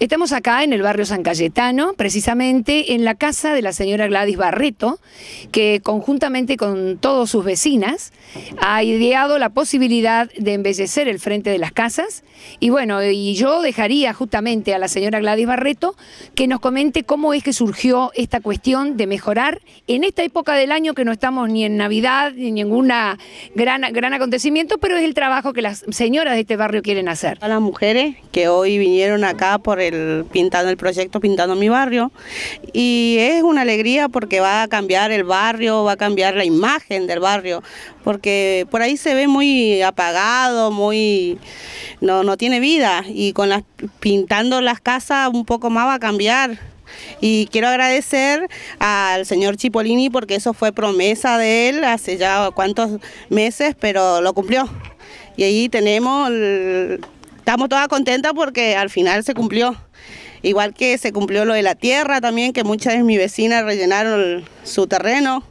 Estamos acá en el barrio San Cayetano, precisamente en la casa de la señora Gladys Barreto, que conjuntamente con todos sus vecinas ha ideado la posibilidad de embellecer el frente de las casas. Y bueno, y yo dejaría justamente a la señora Gladys Barreto que nos comente cómo es que surgió esta cuestión de mejorar en esta época del año que no estamos ni en Navidad ni en ninguna gran, gran acontecimiento, pero es el trabajo que las señoras de este barrio quieren hacer. A las mujeres que hoy vinieron acá por pintando el proyecto Pintando mi barrio. Y es una alegría porque va a cambiar el barrio, va a cambiar la imagen del barrio, porque por ahí se ve muy apagado, muy no, no tiene vida. Y con las pintando las casas un poco más va a cambiar. Y quiero agradecer al señor Chipolini porque eso fue promesa de él hace ya cuántos meses, pero lo cumplió. Y ahí tenemos el, estamos todas contentas porque al final se cumplió. Igual que se cumplió lo de la tierra también, que muchas de mis vecinas rellenaron su terreno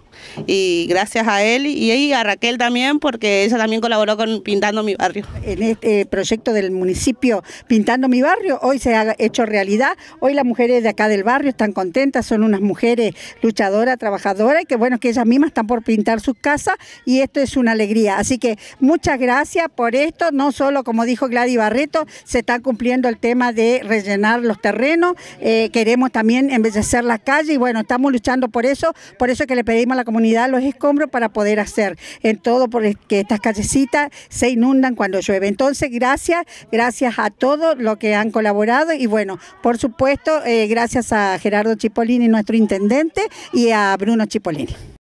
y gracias a él y, a Raquel también porque ella también colaboró con Pintando mi barrio. En este proyecto del municipio Pintando mi barrio hoy se ha hecho realidad, hoy las mujeres de acá del barrio están contentas, son unas mujeres luchadoras, trabajadoras y que bueno, que ellas mismas están por pintar sus casas y esto es una alegría. Así que muchas gracias por esto, no solo como dijo Gladys Barreto, se está cumpliendo el tema de rellenar los terrenos, eh, queremos también embellecer las calles y bueno, estamos luchando por eso, por eso que le pedimos a la comunidad los escombros para poder hacer en todo porque estas callecitas se inundan cuando llueve. Entonces, gracias, gracias a todos los que han colaborado y bueno, por supuesto, eh, gracias a Gerardo Chipolini, nuestro intendente, y a Bruno Chipolini.